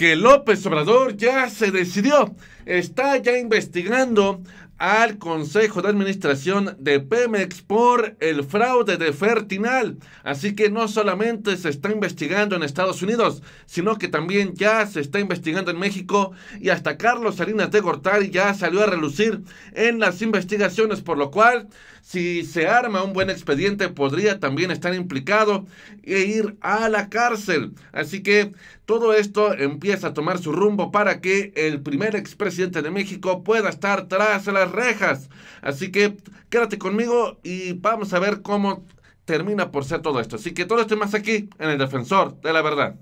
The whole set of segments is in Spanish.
que López Obrador ya se decidió, está ya investigando al Consejo de Administración de Pemex por el fraude de Fertinal. Así que no solamente se está investigando en Estados Unidos, sino que también ya se está investigando en México y hasta Carlos Salinas de Gortari ya salió a relucir en las investigaciones, por lo cual si se arma un buen expediente, podría también estar implicado e ir a la cárcel. Así que todo esto empieza a tomar su rumbo para que el primer expresidente de México pueda estar tras las rejas. Así que quédate conmigo y vamos a ver cómo termina por ser todo esto. Así que todo esto más aquí en el Defensor de la Verdad.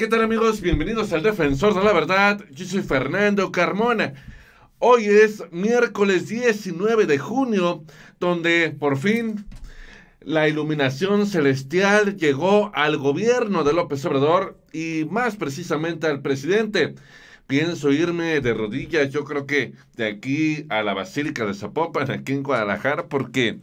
¿Qué tal amigos? Bienvenidos al Defensor de la Verdad. Yo soy Fernando Carmona. Hoy es miércoles 19 de junio, donde por fin la iluminación celestial llegó al gobierno de López Obrador y más precisamente al presidente. Pienso irme de rodillas, yo creo que de aquí a la Basílica de Zapopan, aquí en Guadalajara, porque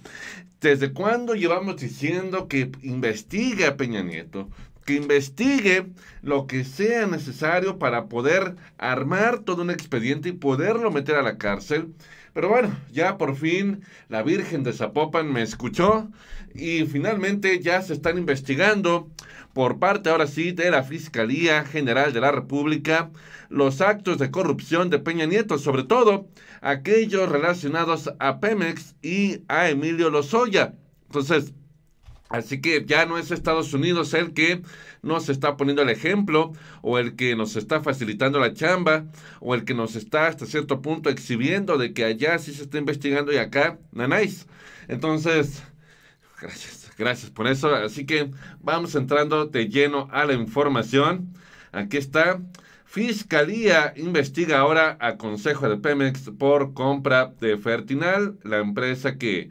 ¿Desde cuándo llevamos diciendo que investigue a Peña Nieto? que investigue lo que sea necesario para poder armar todo un expediente y poderlo meter a la cárcel. Pero bueno, ya por fin la Virgen de Zapopan me escuchó y finalmente ya se están investigando por parte ahora sí de la Fiscalía General de la República los actos de corrupción de Peña Nieto, sobre todo aquellos relacionados a Pemex y a Emilio Lozoya. Entonces, Así que ya no es Estados Unidos el que nos está poniendo el ejemplo o el que nos está facilitando la chamba o el que nos está hasta cierto punto exhibiendo de que allá sí se está investigando y acá nanáis. Entonces, gracias, gracias por eso. Así que vamos entrando de lleno a la información. Aquí está. Fiscalía investiga ahora a Consejo de Pemex por compra de Fertinal, la empresa que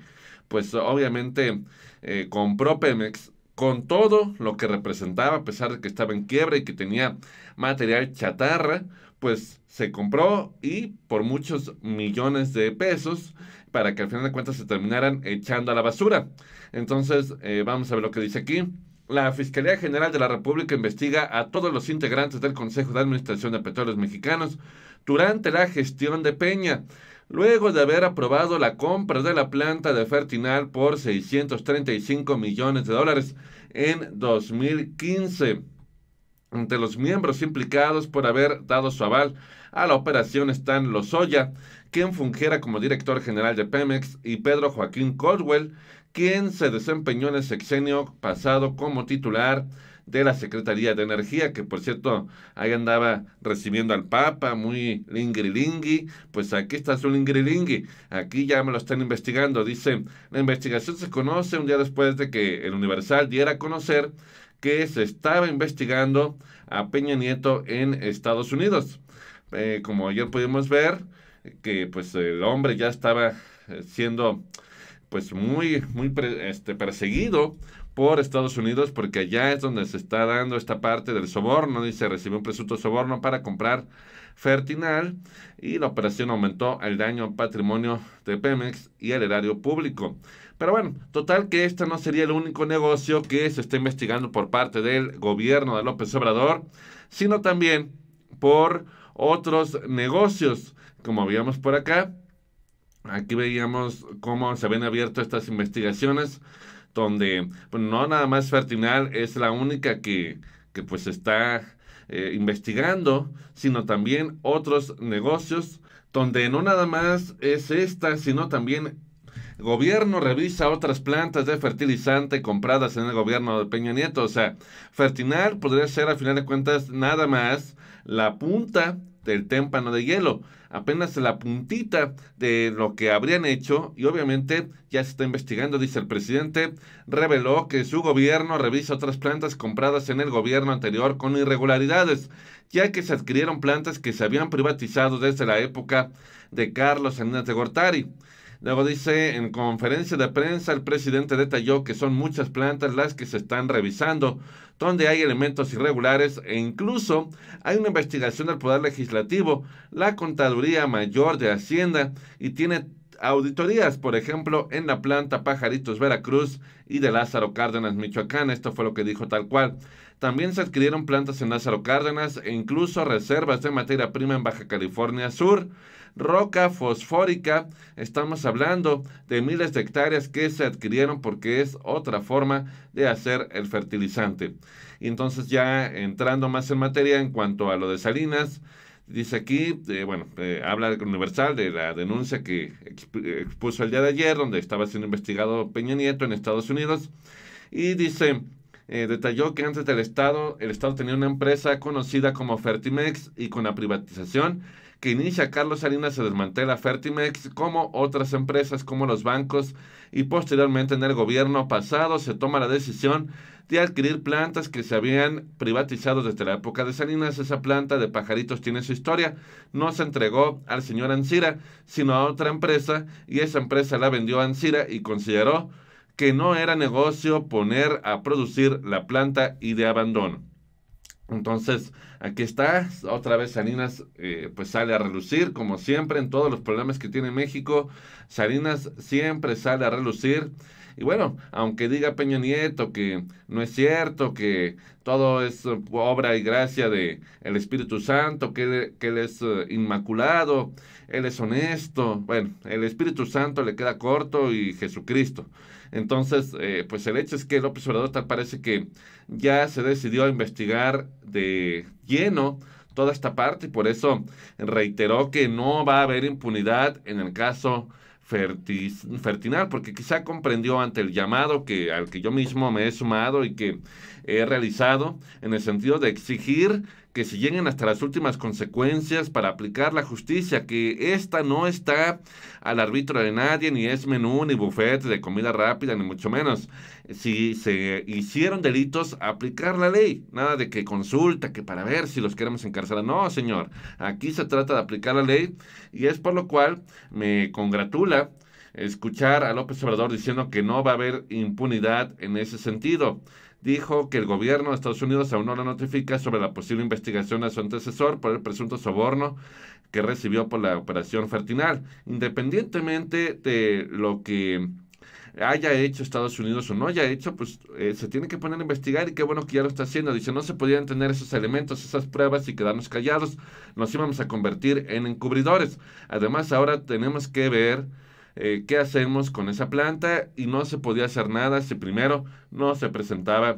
pues obviamente eh, compró Pemex con todo lo que representaba, a pesar de que estaba en quiebra y que tenía material chatarra, pues se compró y por muchos millones de pesos para que al final de cuentas se terminaran echando a la basura. Entonces, eh, vamos a ver lo que dice aquí. La Fiscalía General de la República investiga a todos los integrantes del Consejo de Administración de Petróleos Mexicanos durante la gestión de Peña. Luego de haber aprobado la compra de la planta de Fertinal por 635 millones de dólares en 2015, entre los miembros implicados por haber dado su aval a la operación están Lozoya, quien fungiera como director general de Pemex, y Pedro Joaquín Caldwell, quien se desempeñó en el sexenio pasado como titular de la Secretaría de Energía, que por cierto ahí andaba recibiendo al Papa, muy lingrilingui, pues aquí está su lingrilingui, aquí ya me lo están investigando, dice, la investigación se conoce un día después de que el Universal diera a conocer que se estaba investigando a Peña Nieto en Estados Unidos. Eh, como ayer pudimos ver, que pues el hombre ya estaba eh, siendo pues muy, muy este, perseguido por Estados Unidos porque allá es donde se está dando esta parte del soborno. Dice, recibió un presunto soborno para comprar Fertinal y la operación aumentó el daño al patrimonio de Pemex y el erario público. Pero bueno, total que este no sería el único negocio que se está investigando por parte del gobierno de López Obrador, sino también por otros negocios, como veíamos por acá. Aquí veíamos cómo se habían abierto estas investigaciones donde pues, no nada más Fertinal es la única que, que pues está eh, investigando, sino también otros negocios, donde no nada más es esta, sino también el gobierno revisa otras plantas de fertilizante compradas en el gobierno de Peña Nieto. O sea, Fertinal podría ser, al final de cuentas, nada más la punta del témpano de hielo, apenas la puntita de lo que habrían hecho y obviamente ya se está investigando, dice el presidente, reveló que su gobierno revisa otras plantas compradas en el gobierno anterior con irregularidades, ya que se adquirieron plantas que se habían privatizado desde la época de Carlos Salinas de Gortari. Luego dice, en conferencia de prensa, el presidente detalló que son muchas plantas las que se están revisando, donde hay elementos irregulares e incluso hay una investigación del Poder Legislativo, la Contaduría Mayor de Hacienda y tiene auditorías, por ejemplo, en la planta Pajaritos Veracruz y de Lázaro Cárdenas, Michoacán. Esto fue lo que dijo tal cual. También se adquirieron plantas en Lázaro Cárdenas e incluso reservas de materia prima en Baja California Sur. Roca fosfórica, estamos hablando de miles de hectáreas que se adquirieron porque es otra forma de hacer el fertilizante. entonces ya entrando más en materia en cuanto a lo de Salinas, Dice aquí, eh, bueno, eh, habla habla Universal de la denuncia que expuso el día de ayer, donde estaba siendo investigado Peña Nieto en Estados Unidos. Y dice, eh, detalló que antes del Estado, el Estado tenía una empresa conocida como Fertimex y con la privatización que inicia Carlos Salinas se desmantela Fertimex como otras empresas como los bancos y posteriormente en el gobierno pasado se toma la decisión de adquirir plantas que se habían privatizado desde la época de Salinas. Esa planta de pajaritos tiene su historia. No se entregó al señor Ancira, sino a otra empresa y esa empresa la vendió a Ancira y consideró que no era negocio poner a producir la planta y de abandono. Entonces, aquí está, otra vez Salinas eh, pues sale a relucir, como siempre en todos los problemas que tiene México, Salinas siempre sale a relucir. Y bueno, aunque diga Peña Nieto que no es cierto, que todo es obra y gracia de el Espíritu Santo, que que él es eh, inmaculado, él es honesto, bueno, el Espíritu Santo le queda corto y Jesucristo. Entonces, eh, pues el hecho es que López Obrador tal parece que ya se decidió a investigar de lleno toda esta parte y por eso reiteró que no va a haber impunidad en el caso Fertinal, porque quizá comprendió ante el llamado que, al que yo mismo me he sumado y que he realizado en el sentido de exigir que se lleguen hasta las últimas consecuencias para aplicar la justicia, que esta no está al árbitro de nadie, ni es menú, ni bufete de comida rápida, ni mucho menos. Si se hicieron delitos, aplicar la ley. Nada de que consulta, que para ver si los queremos encarcelar. No, señor. Aquí se trata de aplicar la ley y es por lo cual me congratula escuchar a López Obrador diciendo que no va a haber impunidad en ese sentido dijo que el gobierno de Estados Unidos aún no lo notifica sobre la posible investigación a su antecesor por el presunto soborno que recibió por la operación Fertinal. Independientemente de lo que haya hecho Estados Unidos o no haya hecho, pues eh, se tiene que poner a investigar y qué bueno que ya lo está haciendo. Dice, no se podían tener esos elementos, esas pruebas y quedarnos callados. Nos íbamos a convertir en encubridores. Además, ahora tenemos que ver eh, ¿qué hacemos con esa planta? Y no se podía hacer nada si primero no se presentaba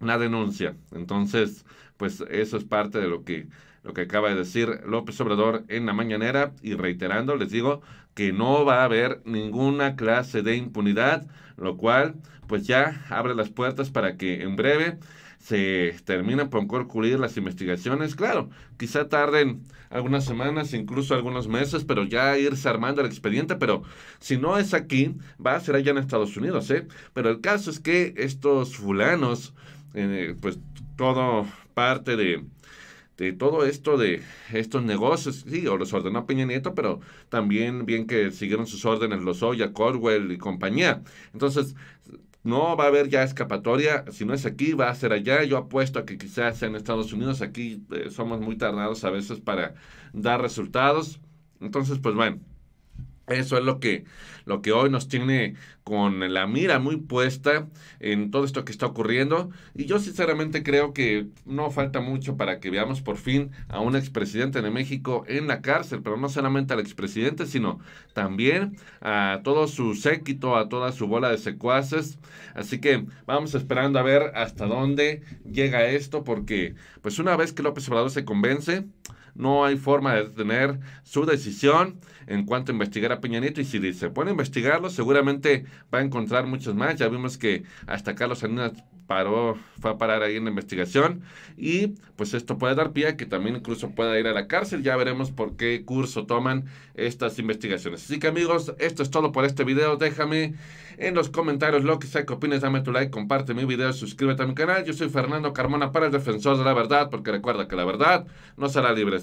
la denuncia. Entonces, pues eso es parte de lo que, lo que acaba de decir López Obrador en la mañanera y reiterando, les digo que no va a haber ninguna clase de impunidad, lo cual pues ya abre las puertas para que en breve se terminan por concluir las investigaciones. Claro, quizá tarden algunas semanas, incluso algunos meses, pero ya irse armando el expediente. Pero si no es aquí, va a ser allá en Estados Unidos, ¿eh? Pero el caso es que estos fulanos, eh, pues todo parte de, de todo esto de estos negocios, sí, o los ordenó Peña Nieto, pero también bien que siguieron sus órdenes los Oya, Corwell y compañía. Entonces, no va a haber ya escapatoria, si no es aquí, va a ser allá. Yo apuesto a que quizás en Estados Unidos, aquí eh, somos muy tardados a veces para dar resultados. Entonces, pues bueno, eso es lo que, lo que hoy nos tiene con la mira muy puesta en todo esto que está ocurriendo. Y yo sinceramente creo que no falta mucho para que veamos por fin a un expresidente de México en la cárcel, pero no solamente al expresidente, sino también a todo su séquito, a toda su bola de secuaces. Así que vamos esperando a ver hasta dónde llega esto, porque pues una vez que López Obrador se convence, no hay forma de detener su decisión en cuanto a investigar a Peña Nieto. Y si se puede investigarlo, seguramente va a encontrar muchos más. Ya vimos que hasta Carlos Salinas paró, fue a parar ahí en la investigación y pues esto puede dar pie a que también incluso pueda ir a la cárcel. Ya veremos por qué curso toman estas investigaciones. Así que amigos, esto es todo por este video. Déjame en los comentarios lo que sea que opines, dame tu like, comparte mi video, suscríbete a mi canal. Yo soy Fernando Carmona para el Defensor de la Verdad, porque recuerda que la verdad no será libre.